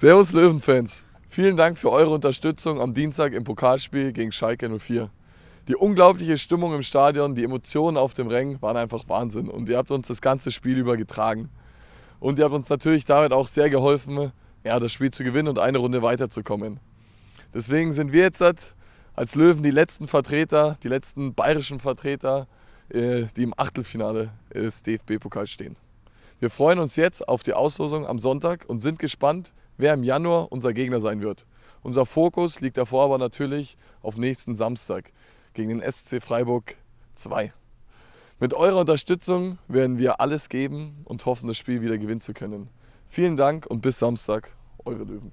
Servus Löwenfans. Vielen Dank für eure Unterstützung am Dienstag im Pokalspiel gegen Schalke 04. Die unglaubliche Stimmung im Stadion, die Emotionen auf dem Rängen waren einfach Wahnsinn und ihr habt uns das ganze Spiel über getragen. Und ihr habt uns natürlich damit auch sehr geholfen, ja, das Spiel zu gewinnen und eine Runde weiterzukommen. Deswegen sind wir jetzt halt als Löwen die letzten Vertreter, die letzten bayerischen Vertreter, äh, die im Achtelfinale des DFB-Pokals stehen. Wir freuen uns jetzt auf die Auslosung am Sonntag und sind gespannt, wer im Januar unser Gegner sein wird. Unser Fokus liegt davor aber natürlich auf nächsten Samstag gegen den SC Freiburg 2. Mit eurer Unterstützung werden wir alles geben und hoffen, das Spiel wieder gewinnen zu können. Vielen Dank und bis Samstag, eure Löwen.